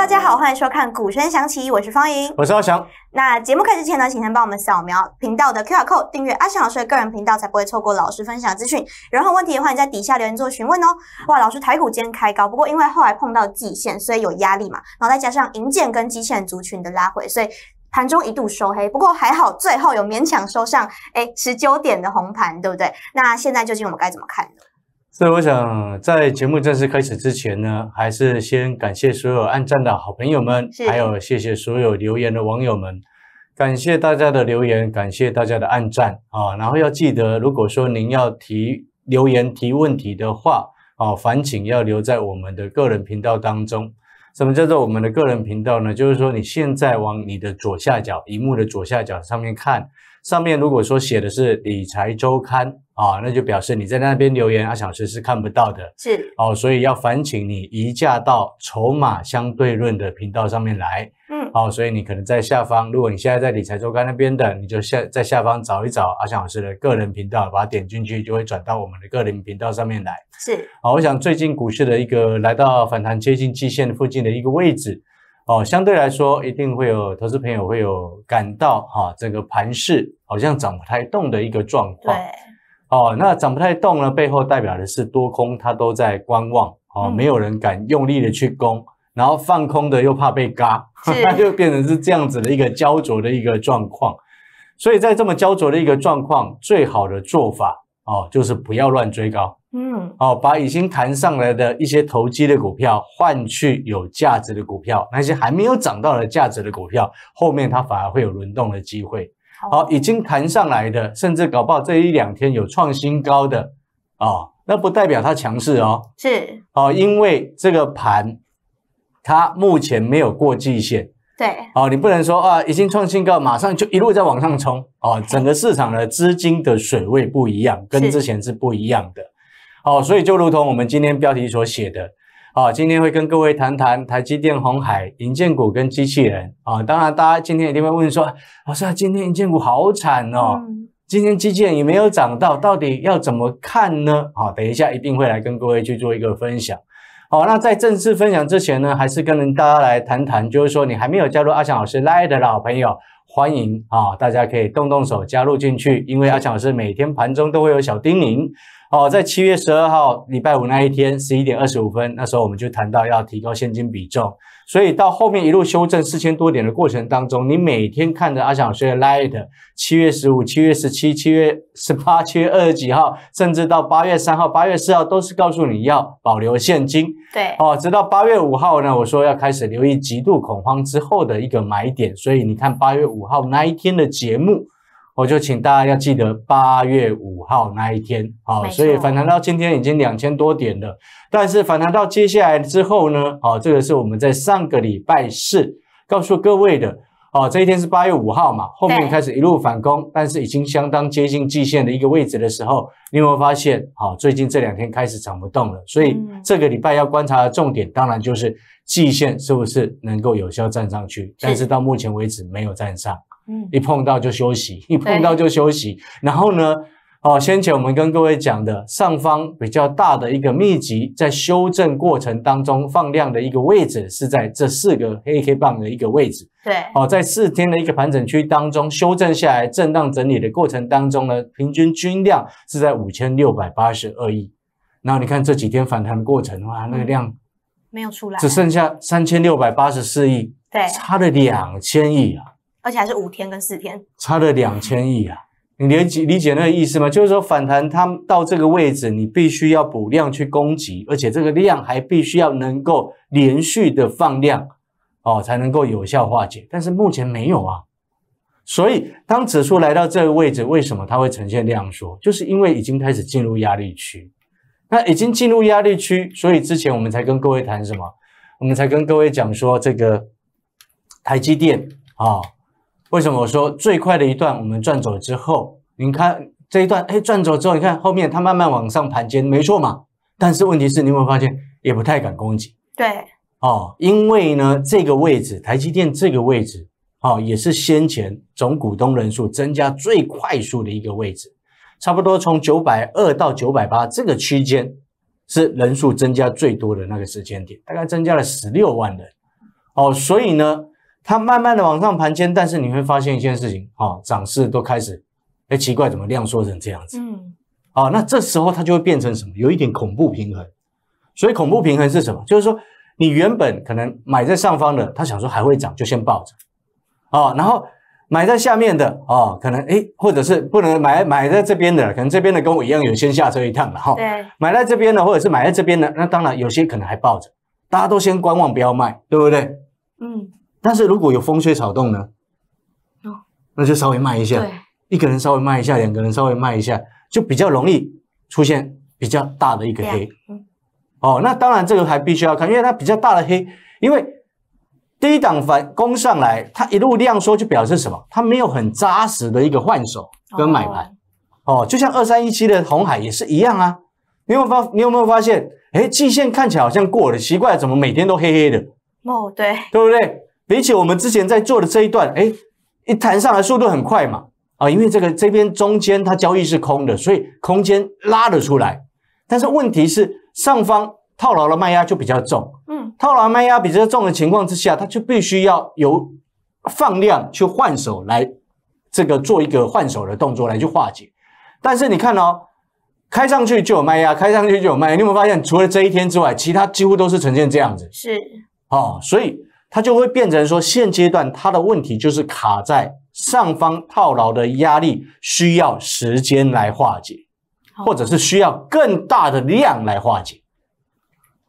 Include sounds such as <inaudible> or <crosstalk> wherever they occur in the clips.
大家好，欢迎收看《股声响起》，我是方莹，我是阿翔。那节目开始前呢，请先帮我们扫描频道的 QR Code 订阅阿翔老师个人频道，才不会错过老师分享资讯。然后问题的话，你在底下留言做询问哦。哇，老师台股今天开高，不过因为后来碰到季线，所以有压力嘛。然后再加上银建跟机械族群的拉回，所以盘中一度收黑。不过还好，最后有勉强收上哎十九点的红盘，对不对？那现在究竟我们该怎么看呢？所以，我想在节目正式开始之前呢，还是先感谢所有按赞的好朋友们，还有谢谢所有留言的网友们，感谢大家的留言，感谢大家的按赞啊。然后要记得，如果说您要提留言提问题的话啊，烦请要留在我们的个人频道当中。什么叫做我们的个人频道呢？就是说，你现在往你的左下角，荧幕的左下角上面看，上面如果说写的是理财周刊啊，那就表示你在那边留言，阿小石是看不到的。是哦，所以要烦请你移驾到筹码相对论的频道上面来。好，所以你可能在下方，如果你现在在理财周刊那边的，你就下在下方找一找阿翔老师的个人频道，把它点进去，就会转到我们的个人频道上面来。是，好，我想最近股市的一个来到反弹接近极限附近的一个位置，哦，相对来说，一定会有投资朋友会有感到哈，这个盘势好像涨不太动的一个状况。哦，那涨不太动呢，背后代表的是多空它都在观望，哦，没有人敢用力的去攻。然后放空的又怕被嘎，<laughs> 那就变成是这样子的一个焦灼的一个状况。所以在这么焦灼的一个状况，最好的做法哦，就是不要乱追高。嗯，哦，把已经弹上来的一些投机的股票换去有价值的股票，那些还没有涨到的价值的股票，后面它反而会有轮动的机会。好，已经弹上来的，甚至搞不好这一两天有创新高的，哦，那不代表它强势哦。是，哦，因为这个盘。它目前没有过季线，对，哦，你不能说啊，已经创新高，马上就一路在往上冲，哦，整个市场的资金的水位不一样，跟之前是不一样的，哦，所以就如同我们今天标题所写的，哦，今天会跟各位谈谈台积电、红海、银建股跟机器人，啊，当然大家今天一定会问说，老师啊，今天银建股好惨哦，今天基建也没有涨到，到底要怎么看呢？啊，等一下一定会来跟各位去做一个分享。好，那在正式分享之前呢，还是跟大家来谈谈，就是说你还没有加入阿强老师 Live 的老朋友，欢迎啊，大家可以动动手加入进去，因为阿强老师每天盘中都会有小叮咛。哦，在七月十二号礼拜五那一天十一点二十五分，那时候我们就谈到要提高现金比重。所以到后面一路修正四千多点的过程当中，你每天看着阿翔师的 Light，七月十五、七月十七、七月十八、七月二十几号，甚至到八月三号、八月四号，都是告诉你要保留现金。对，哦，直到八月五号呢，我说要开始留意极度恐慌之后的一个买点。所以你看八月五号那一天的节目。我就请大家要记得八月五号那一天，好，所以反弹到今天已经两千多点了。但是反弹到接下来之后呢，好，这个是我们在上个礼拜四告诉各位的，哦，这一天是八月五号嘛，后面开始一路反攻，但是已经相当接近季线的一个位置的时候，你有有发现，好，最近这两天开始涨不动了。所以这个礼拜要观察的重点，当然就是季线是不是能够有效站上去，但是到目前为止没有站上。一碰到就休息，一碰到就休息。然后呢，哦，先前我们跟各位讲的上方比较大的一个密集，在修正过程当中放量的一个位置是在这四个黑 K 棒的一个位置。对。哦，在四天的一个盘整区当中，修正下来震荡整理的过程当中呢，平均均量是在五千六百八十二亿。然后你看这几天反弹过程的话，那个量没有出来，只剩下三千六百八十四亿，对，差了两千亿啊。而且还是五天跟四天，差了两千亿啊！你理解理解那个意思吗？就是说反弹它到这个位置，你必须要补量去攻击，而且这个量还必须要能够连续的放量哦，才能够有效化解。但是目前没有啊，所以当指数来到这个位置，为什么它会呈现量缩？就是因为已经开始进入压力区。那已经进入压力区，所以之前我们才跟各位谈什么？我们才跟各位讲说这个台积电啊。为什么我说最快的一段我们转走之后，您看这一段，哎，转走之后，你看后面它慢慢往上盘间，没错嘛。但是问题是，你有没有发现也不太敢攻击。对，哦，因为呢，这个位置，台积电这个位置，哦，也是先前总股东人数增加最快速的一个位置，差不多从九百二到九百八这个区间，是人数增加最多的那个时间点，大概增加了十六万人。哦，所以呢。它慢慢的往上盘升，但是你会发现一件事情，哦，涨势都开始，哎，奇怪，怎么量缩成这样子？嗯，哦，那这时候它就会变成什么？有一点恐怖平衡。所以恐怖平衡是什么？就是说，你原本可能买在上方的，他想说还会涨，就先抱着，哦，然后买在下面的，哦，可能哎，或者是不能买买在这边的，可能这边的跟我一样有先下车一趟了哈。对。买在这边的，或者是买在这边的，那当然有些可能还抱着，大家都先观望，不要卖，对不对？嗯。但是如果有风吹草动呢，哦，那就稍微慢一下，对，一个人稍微慢一下，两个人稍微慢一下，就比较容易出现比较大的一个黑。哦，那当然这个还必须要看，因为它比较大的黑，因为低档反攻上来，它一路量缩就表示什么？它没有很扎实的一个换手跟买盘。哦，就像二三一七的红海也是一样啊。你有发，你有没有发现？哎，季线看起来好像过了，奇怪，怎么每天都黑黑的？哦，对，对不对？比起我们之前在做的这一段，哎，一弹上来速度很快嘛，啊，因为这个这边中间它交易是空的，所以空间拉得出来。但是问题是上方套牢的卖压就比较重，嗯，套牢卖压比较重的情况之下，它就必须要由放量去换手来这个做一个换手的动作来去化解。但是你看哦，开上去就有卖压，开上去就有卖压。你有没有发现，除了这一天之外，其他几乎都是呈现这样子，是哦，所以。它就会变成说，现阶段它的问题就是卡在上方套牢的压力，需要时间来化解，或者是需要更大的量来化解。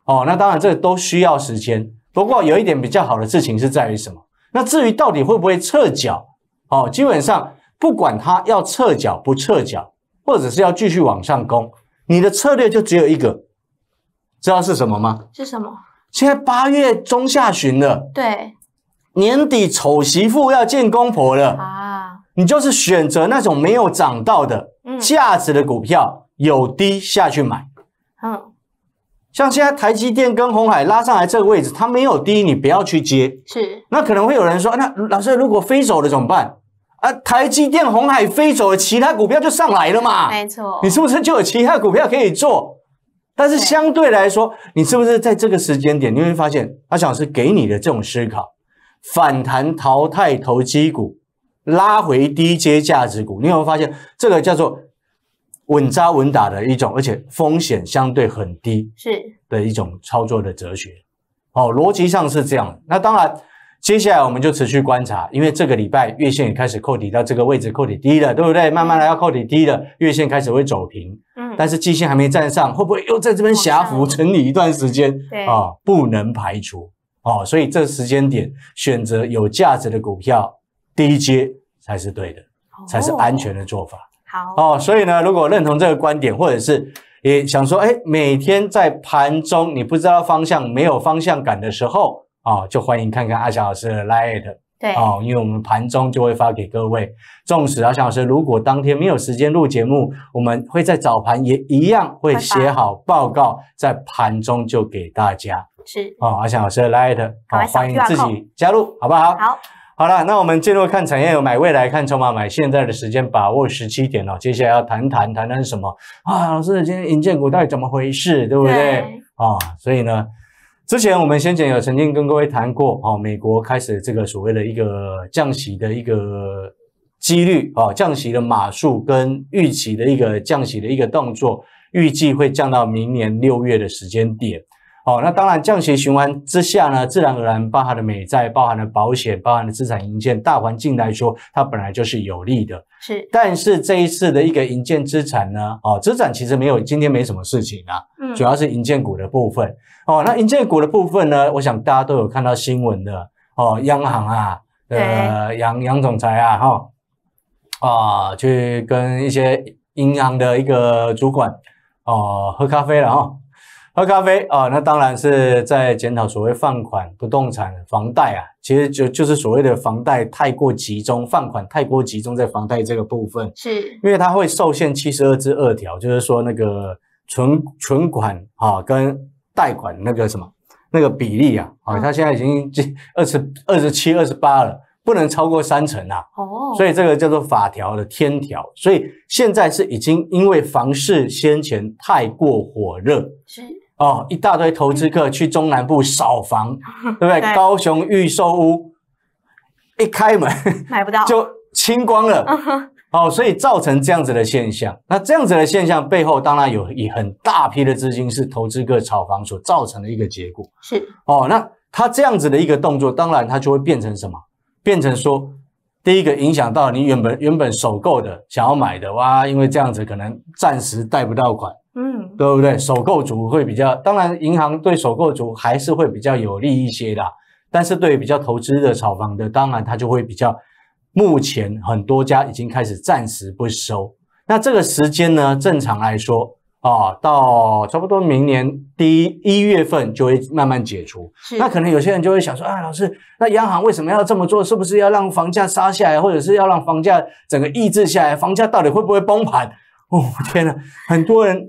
哦，那当然这都需要时间。不过有一点比较好的事情是在于什么？那至于到底会不会撤脚，哦，基本上不管它要撤脚不撤脚，或者是要继续往上攻，你的策略就只有一个，知道是什么吗？是什么？现在八月中下旬了，对，年底丑媳妇要见公婆了啊！你就是选择那种没有涨到的、价值的股票，有低下去买。嗯，像现在台积电跟红海拉上来这个位置，它没有低，你不要去接。是，那可能会有人说，那老师如果飞走了怎么办？啊，台积电、红海飞走了，其他股票就上来了嘛？没错，你是不是就有其他股票可以做？但是相对来说，你是不是在这个时间点，你会发现阿翔老师给你的这种思考：反弹淘汰投机股，拉回低阶价值股。你有没有发现这个叫做稳扎稳打的一种，而且风险相对很低是的一种操作的哲学？哦，逻辑上是这样。那当然。接下来我们就持续观察，因为这个礼拜月线也开始扣底到这个位置扣底低了，对不对？慢慢来要扣底低了，月线开始会走平，嗯，但是季线还没站上，会不会又在这边狭幅整理一段时间？对啊，不能排除哦，所以这时间点选择有价值的股票低阶才是对的，才是安全的做法。好哦，所以呢，如果认同这个观点，或者是也想说，哎，每天在盘中你不知道方向、没有方向感的时候。啊，就欢迎看看阿翔老师的 Lite，对哦，因为我们盘中就会发给各位。纵使阿翔老师如果当天没有时间录节目，我们会在早盘也一样会写好报告，在盘中就给大家。是哦，阿翔老师的 Lite，好欢迎自己加入，好不好？好，好了，那我们进入看产业有买，未来看筹码买，现在的时间把握十七点哦。接下来要谈谈谈谈什么啊？老师，今天银建股到底怎么回事，对不对？啊，所以呢。之前我们先前有曾经跟各位谈过，哦，美国开始这个所谓的一个降息的一个几率，啊，降息的码数跟预期的一个降息的一个动作，预计会降到明年六月的时间点。哦，那当然降息循环之下呢，自然而然包含的美债、包含的保险、包含的资产、银建大环境来说，它本来就是有利的。是，但是这一次的一个银建资产呢，哦，资产其实没有今天没什么事情啊，嗯，主要是银建股的部分。哦，那银建股的部分呢，我想大家都有看到新闻的。哦，央行啊，呃，杨杨总裁啊，哈，啊，去跟一些银行的一个主管，哦，喝咖啡了啊。喝咖啡啊，那当然是在检讨所谓放款不动产房贷啊，其实就就是所谓的房贷太过集中，放款太过集中在房贷这个部分，是，因为它会受限七十二之二条，就是说那个存存款啊跟贷款那个什么那个比例啊，啊，它现在已经二十二十七二十八了，不能超过三成啊，哦，所以这个叫做法条的天条，所以现在是已经因为房市先前太过火热，是。哦，一大堆投资客去中南部扫房，对不对？高雄预售屋一开门买不到，<laughs> 就清光了。哦，所以造成这样子的现象。那这样子的现象背后，当然有以很大批的资金是投资客炒房所造成的一个结果。是。哦，那他这样子的一个动作，当然他就会变成什么？变成说，第一个影响到你原本原本首购的想要买的哇，因为这样子可能暂时贷不到款。嗯，对不对？首购族会比较，当然银行对首购族还是会比较有利一些的。但是对比较投资的炒房的，当然它就会比较。目前很多家已经开始暂时不收，那这个时间呢，正常来说啊，到差不多明年第一一月份就会慢慢解除。那可能有些人就会想说啊，老师，那央行为什么要这么做？是不是要让房价杀下来，或者是要让房价整个抑制下来？房价到底会不会崩盘？哦，天呐！很多人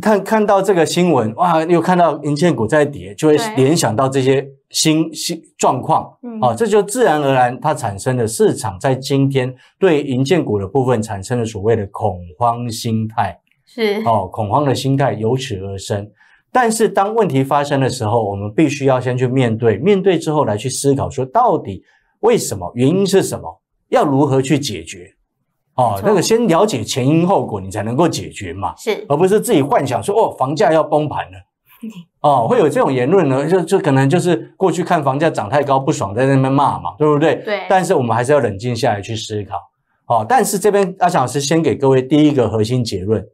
看看到这个新闻，哇，又看到银建股在跌，就会联想到这些新新状况啊，这就自然而然它产生了市场在今天对银建股的部分产生了所谓的恐慌心态，是哦，恐慌的心态由此而生。但是当问题发生的时候，我们必须要先去面对，面对之后来去思考，说到底为什么，原因是什么，要如何去解决。哦，那个先了解前因后果，你才能够解决嘛，是，而不是自己幻想说哦，房价要崩盘了，<laughs> 哦，会有这种言论呢，就就可能就是过去看房价涨太高不爽，在那边骂嘛，对不对？对。但是我们还是要冷静下来去思考。哦，但是这边阿翔老师先给各位第一个核心结论，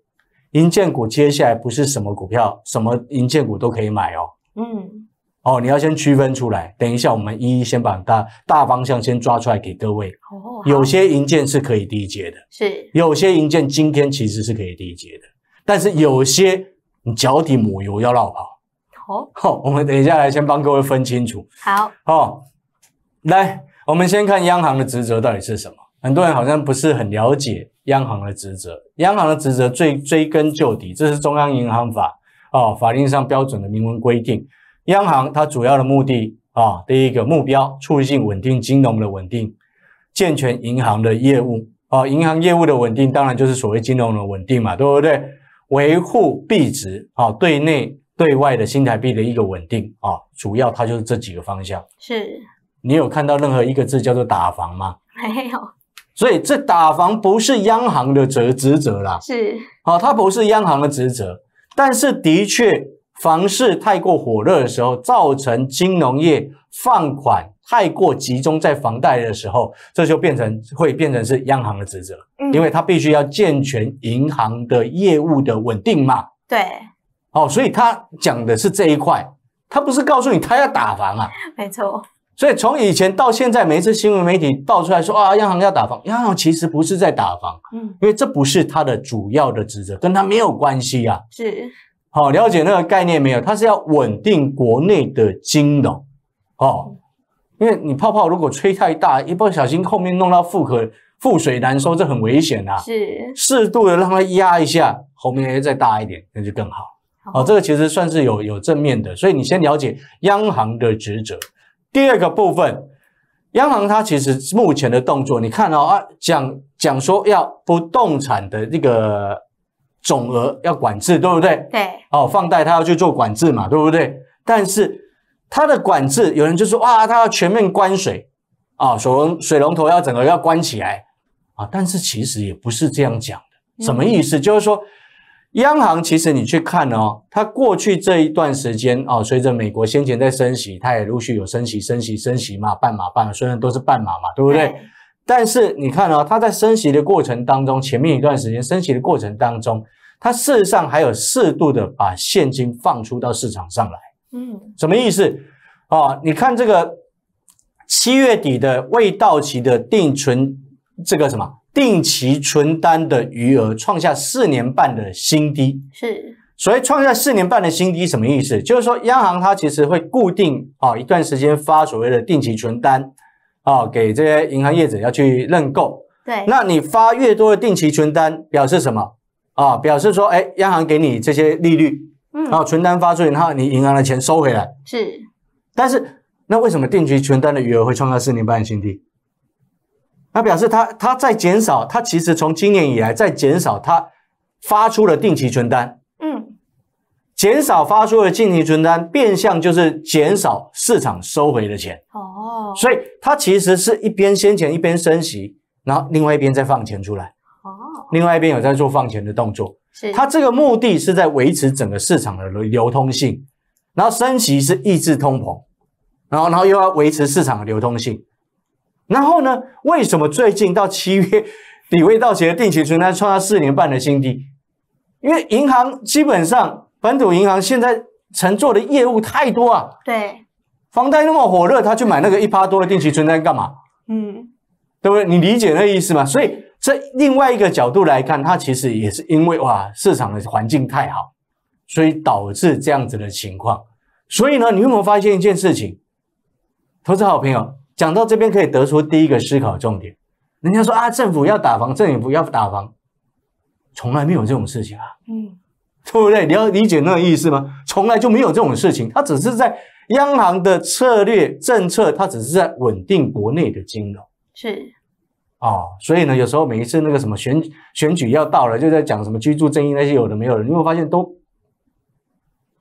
银建股接下来不是什么股票，什么银建股都可以买哦。嗯。哦，你要先区分出来。等一下，我们一一先把大大方向先抓出来给各位。哦，有些银件是可以低阶的，是有些银件今天其实是可以低阶的，但是有些你脚底抹油要绕跑。好，我们等一下来先帮各位分清楚。好，哦，来，我们先看央行的职责到底是什么？很多人好像不是很了解央行的职责。央行的职责最追根究底，这是中央银行法哦，法律上标准的明文规定。央行它主要的目的啊，第一个目标促进稳定金融的稳定，健全银行的业务啊，银行业务的稳定当然就是所谓金融的稳定嘛，对不对？维护币值啊，对内对外的新台币的一个稳定啊，主要它就是这几个方向。是，你有看到任何一个字叫做打房吗？没有。所以这打房不是央行的责职责啦。是。啊，它不是央行的职责，但是的确。房市太过火热的时候，造成金融业放款太过集中在房贷的时候，这就变成会变成是央行的职责，因为它必须要健全银行的业务的稳定嘛。对，哦，所以他讲的是这一块，他不是告诉你他要打房啊，没错。所以从以前到现在，每次新闻媒体爆出来说啊，央行要打房，央行其实不是在打房，嗯，因为这不是他的主要的职责，跟他没有关系啊。是。好，了解那个概念没有？它是要稳定国内的金融，哦，因为你泡泡如果吹太大，一不小心后面弄到覆可覆水难收，这很危险啊。是适度的让它压一下，后面再再大一点，那就更好。哦，这个其实算是有有正面的。所以你先了解央行的职责。第二个部分，央行它其实目前的动作，你看啊，讲讲说要不动产的这个。总额要管制，对不对？对，哦，放贷他要去做管制嘛，对不对？但是他的管制，有人就说哇，他要全面关水啊，水水龙头要整个要关起来啊。但是其实也不是这样讲的，什么意思？就是说，央行其实你去看哦，它过去这一段时间哦，随着美国先前在升息，它也陆续有升息、升息、升息嘛，半马半，虽然都是半马嘛，对不对？但是你看啊，它在升息的过程当中，前面一段时间升息的过程当中，它事实上还有适度的把现金放出到市场上来。嗯，什么意思？啊，你看这个七月底的未到期的定存，这个什么定期存单的余额创下四年半的新低。是，所以创下四年半的新低什么意思？就是说央行它其实会固定啊一段时间发所谓的定期存单。啊，给这些银行业者要去认购，对，那你发越多的定期存单，表示什么？啊，表示说，哎，央行给你这些利率，嗯，后存单发出去，然后你银行的钱收回来，是。但是，那为什么定期存单的余额会创造四年半的新低？那表示它它在减少，它其实从今年以来在减少，它发出了定期存单。减少发出的定期存单，变相就是减少市场收回的钱哦，所以它其实是一边先钱一边升息，然后另外一边再放钱出来哦，另外一边有在做放钱的动作。是，它这个目的是在维持整个市场的流流通性，然后升息是抑制通膨，然后然后又要维持市场的流通性，然后呢，为什么最近到七月底位到期的定期存单创下四年半的新低？因为银行基本上。本土银行现在承做的业务太多啊，对，房贷那么火热，他去买那个一趴多的定期存单干嘛？嗯，对不对？你理解那意思吗？所以，在另外一个角度来看，它其实也是因为哇，市场的环境太好，所以导致这样子的情况。所以呢，你有没有发现一件事情？投资好朋友讲到这边，可以得出第一个思考重点：人家说啊，政府要打房，政府要打房，从来没有这种事情啊。嗯。对不对？你要理解那个意思吗？从来就没有这种事情，它只是在央行的策略政策，它只是在稳定国内的金融。是，哦，所以呢，有时候每一次那个什么选选举要到了，就在讲什么居住正义那些有的没有了，你会发现都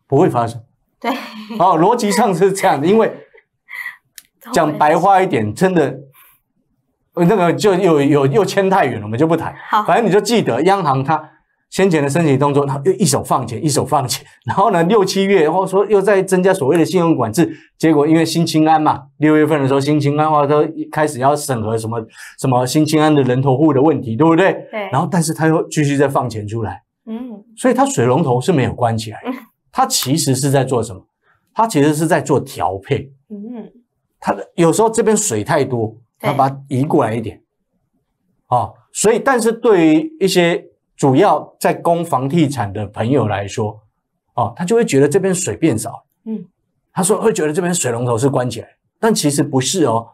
不会发生。<laughs> 对，哦，逻辑上是这样的，因为 <laughs> 讲白话一点，真的，那个就有有又牵太远了，我们就不谈。好，反正你就记得央行它。先前的申请动作，然后又一手放钱，一手放钱，然后呢，六七月，然后说又在增加所谓的信用管制，结果因为新清安嘛，六月份的时候新清安话都开始要审核什么什么新清安的人头户的问题，对不对？对。然后，但是他又继续在放钱出来，嗯。所以他水龙头是没有关起来，他其实是在做什么？他其实是在做调配，嗯。他的有时候这边水太多，他把它移过来一点，啊。所以，但是对于一些。主要在供房地产的朋友来说，哦，他就会觉得这边水变少。嗯，他说会觉得这边水龙头是关起来，但其实不是哦，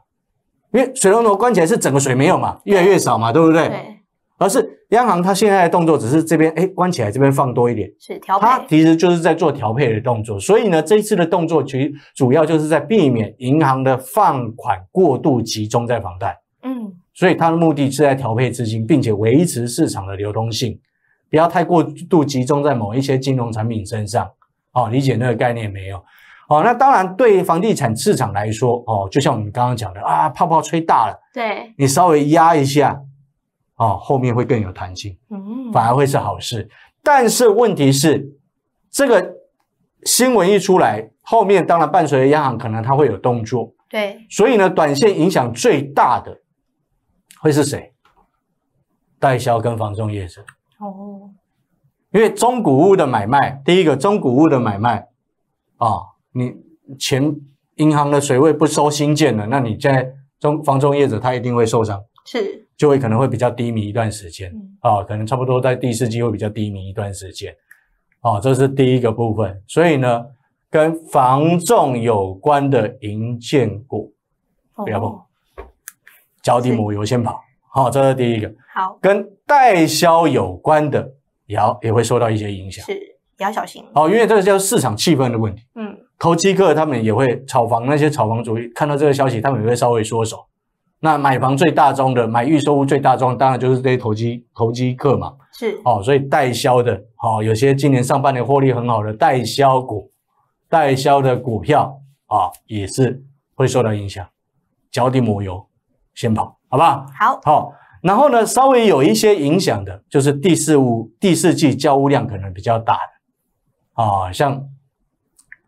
因为水龙头关起来是整个水没有嘛，越来越少嘛，对不对？对。而是央行它现在的动作只是这边哎关起来，这边放多一点，是调配。它其实就是在做调配的动作，所以呢，这一次的动作其实主要就是在避免银行的放款过度集中在房贷。嗯。所以它的目的是在调配资金，并且维持市场的流通性，不要太过度集中在某一些金融产品身上。好，理解那个概念没有？哦，那当然，对房地产市场来说，哦，就像我们刚刚讲的啊，泡泡吹大了，对你稍微压一下，哦，后面会更有弹性，嗯，反而会是好事。但是问题是，这个新闻一出来，后面当然伴随着央行可能它会有动作，对，所以呢，短线影响最大的。会是谁？代销跟房仲业者哦，因为中古物的买卖，第一个中古物的买卖啊，你前银行的水位不收新建的，那你在中房仲业者他一定会受伤，是就会可能会比较低迷一段时间啊，可能差不多在第四季会比较低迷一段时间啊，这是第一个部分。所以呢，跟房仲有关的银建股不要碰。脚底抹油先跑，好，这是第一个。好，跟代销有关的，也要也会受到一些影响，是，也要小心。好，因为这个叫市场气氛的问题。嗯，投机客他们也会炒房，那些炒房义，看到这个消息，他们也会稍微缩手。那买房最大宗的，买预售屋最大宗，当然就是这些投机投机客嘛。是，哦，所以代销的，好，有些今年上半年获利很好的代销股，代销的股票啊，也是会受到影响，脚底抹油。先跑，好吧？好，好。然后呢，稍微有一些影响的，就是第四物第四季交物量可能比较大的，啊，像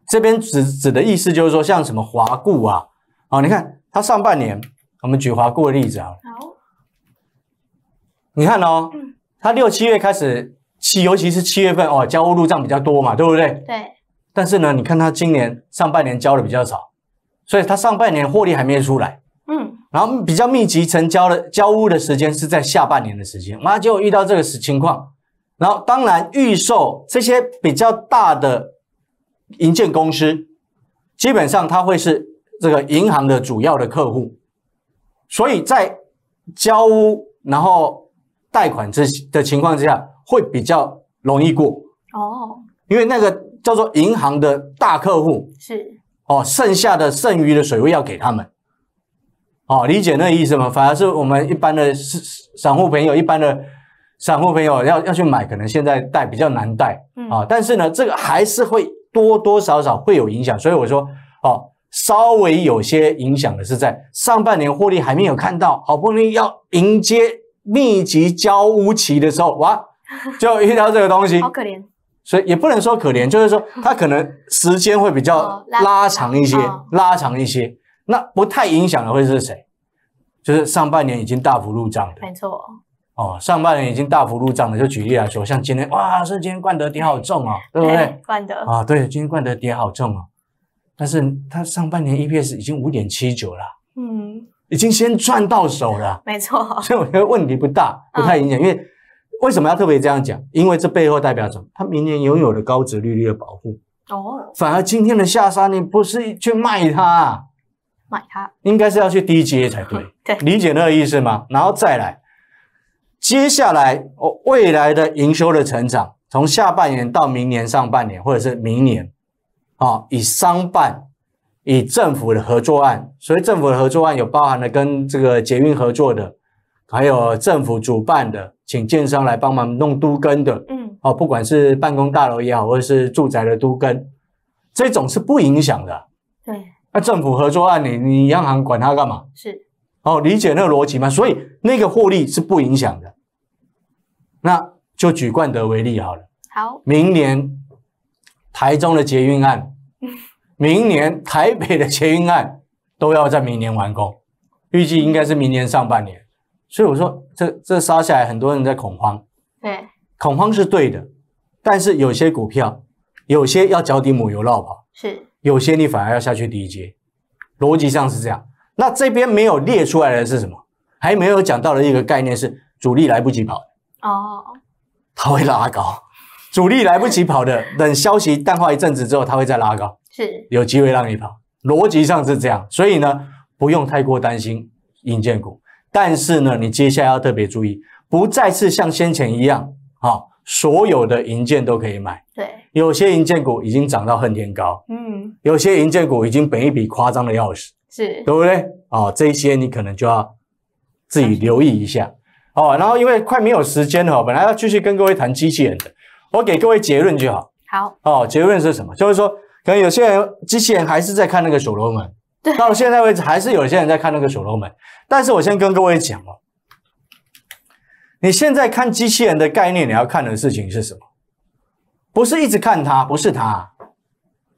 这边指指的意思就是说，像什么华固啊，啊，你看它上半年，我们举华固的例子啊，好，你看哦，它六七月开始七，尤其是七月份哦，交物入账比较多嘛，对不对？对。但是呢，你看它今年上半年交的比较早，所以它上半年获利还没出来，嗯。然后比较密集成交的交屋的时间是在下半年的时间，那结果遇到这个情况，然后当然预售这些比较大的营建公司，基本上他会是这个银行的主要的客户，所以在交屋然后贷款之的情况之下，会比较容易过哦，因为那个叫做银行的大客户是哦，剩下的剩余的水位要给他们。哦，理解那个意思吗？反而是我们一般的散散户朋友，一般的散户朋友要要去买，可能现在贷比较难贷啊。但是呢，这个还是会多多少少会有影响。所以我说，哦，稍微有些影响的是在上半年获利还没有看到，好不容易要迎接密集交屋期的时候，哇，<laughs> 就遇到这个东西，好可怜。所以也不能说可怜，就是说它可能时间会比较拉长一些，拉长一些。那不太影响的会是谁？就是上半年已经大幅入账的，没错。哦，上半年已经大幅入账的，就举例来说，像今天，哇，是今天冠德跌好重啊，<laughs> 对不对？冠德啊，对，今天冠德跌好重啊。但是它上半年 E P S 已经五点七九了，嗯，已经先赚到手了，没错。所以我觉得问题不大，不太影响。因为为什么要特别这样讲？因为这背后代表什么？它明年拥有的高值利率的保护。哦，反而今天的下杀，你不是去卖它。买它应该是要去低阶才对，对，理解那个意思吗？然后再来，接下来哦，未来的营收的成长，从下半年到明年上半年，或者是明年，哦，以商办、以政府的合作案，所以政府的合作案有包含了跟这个捷运合作的，还有政府主办的，请建商来帮忙弄都根的，嗯，哦，不管是办公大楼也好，或者是住宅的都根，这种是不影响的，对。那政府合作案你，你央行管它干嘛？是，哦，理解那个逻辑吗？所以那个获利是不影响的。那就举冠德为例好了。好。明年台中的捷运案，<laughs> 明年台北的捷运案都要在明年完工，预计应该是明年上半年。所以我说，这这杀下来，很多人在恐慌。对，恐慌是对的，但是有些股票，有些要脚底抹油绕跑。是。有些你反而要下去第一阶，逻辑上是这样。那这边没有列出来的是什么？还没有讲到的一个概念是主力来不及跑哦，它 <laughs> 会拉高，主力来不及跑的，等消息淡化一阵子之后，它会再拉高，是有机会让你跑。逻辑上是这样，所以呢，不用太过担心硬件股，但是呢，你接下来要特别注意，不再次像先前一样啊。所有的银建都可以买，对，有些银建股已经涨到恨天高，嗯，有些银建股已经本一笔夸张的要死，是，对不对？哦，这些你可能就要自己留意一下。哦，然后因为快没有时间了，本来要继续跟各位谈机器人的，我给各位结论就好。好，哦，结论是什么？就是说，可能有些人机器人还是在看那个所罗门，到现在为止还是有些人在看那个所罗门，但是我先跟各位讲哦。你现在看机器人的概念，你要看的事情是什么？不是一直看它，不是它，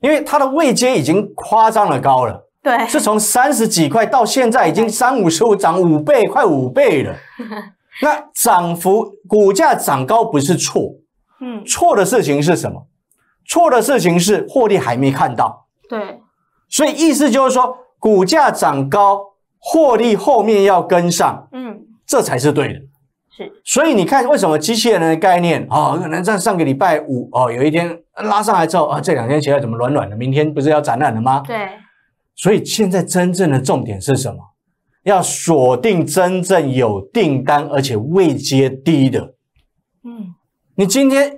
因为它的位阶已经夸张的高了。对，是从三十几块到现在已经三五十五，涨五倍，快五倍了。<laughs> 那涨幅股价涨高不是错，嗯，错的事情是什么？错的事情是获利还没看到。对，所以意思就是说，股价涨高，获利后面要跟上，嗯，这才是对的。是，所以你看为什么机器人的概念哦，可能在上个礼拜五哦，有一天拉上来之后啊，这两天起来怎么软软的？明天不是要展览了吗？对。所以现在真正的重点是什么？要锁定真正有订单而且未接低的。嗯。你今天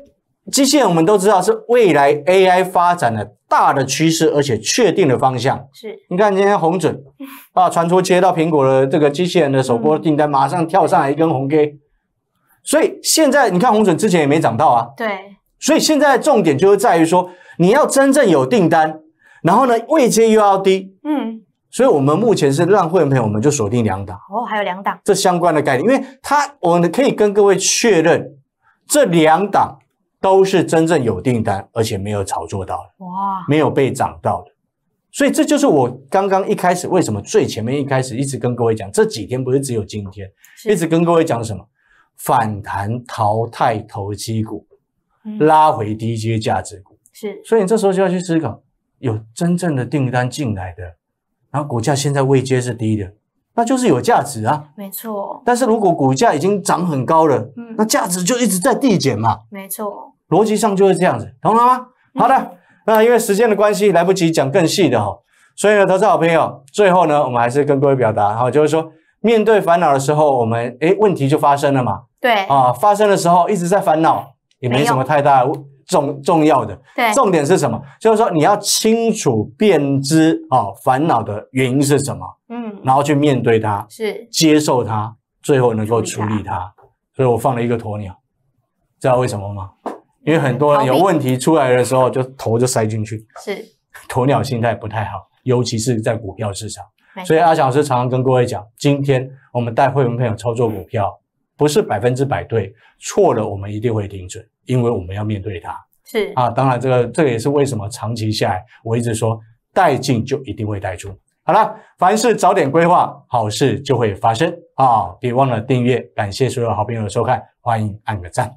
机器人，我们都知道是未来 AI 发展的大的趋势，而且确定的方向。是。你看今天红准 <laughs> 啊，传出接到苹果的这个机器人的首波订单，马上跳上来一根红 K。所以现在你看红准之前也没涨到啊，对，所以现在重点就是在于说，你要真正有订单，然后呢，位阶又要低，嗯，所以我们目前是让会员朋友我们就锁定两档哦，还有两档这相关的概念，因为它我们可以跟各位确认，这两档都是真正有订单，而且没有炒作到的，哇，没有被涨到的，所以这就是我刚刚一开始为什么最前面一开始一直跟各位讲，这几天不是只有今天，一直跟各位讲什么？反弹淘汰投机股，拉回低阶价值股，是，所以你这时候就要去思考，有真正的订单进来的，然后股价现在位阶是低的，那就是有价值啊。没错。但是如果股价已经涨很高了，嗯，那价值就一直在递减嘛。没错。逻辑上就是这样子，懂了吗？好的，那因为时间的关系，来不及讲更细的哈，所以呢，投资好朋友，最后呢，我们还是跟各位表达好，就是说。面对烦恼的时候，我们哎，问题就发生了嘛？对啊，发生的时候一直在烦恼，也没什么太大重重要的。对，重点是什么？就是说你要清楚辨知啊，烦恼的原因是什么？嗯，然后去面对它，是接受它，最后能够处理它。所以我放了一个鸵鸟，知道为什么吗？因为很多人有问题出来的时候，就头就塞进去。是，<laughs> 鸵鸟心态不太好，尤其是在股票市场。所以阿强老师常常跟各位讲，今天我们带会员朋友操作股票，不是百分之百对，错了我们一定会停准，因为我们要面对它是啊。当然，这个这个也是为什么长期下来我一直说，带进就一定会带出。好了，凡事早点规划，好事就会发生啊！别忘了订阅，感谢所有好朋友的收看，欢迎按个赞。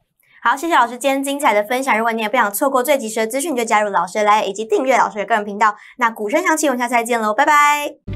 好，谢谢老师今天精彩的分享。如果你也不想错过最及时的资讯，就加入老师的来以及订阅老师的个人频道。那鼓声响起，我们下次再见喽，拜拜。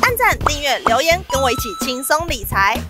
按赞、订阅、留言，跟我一起轻松理财。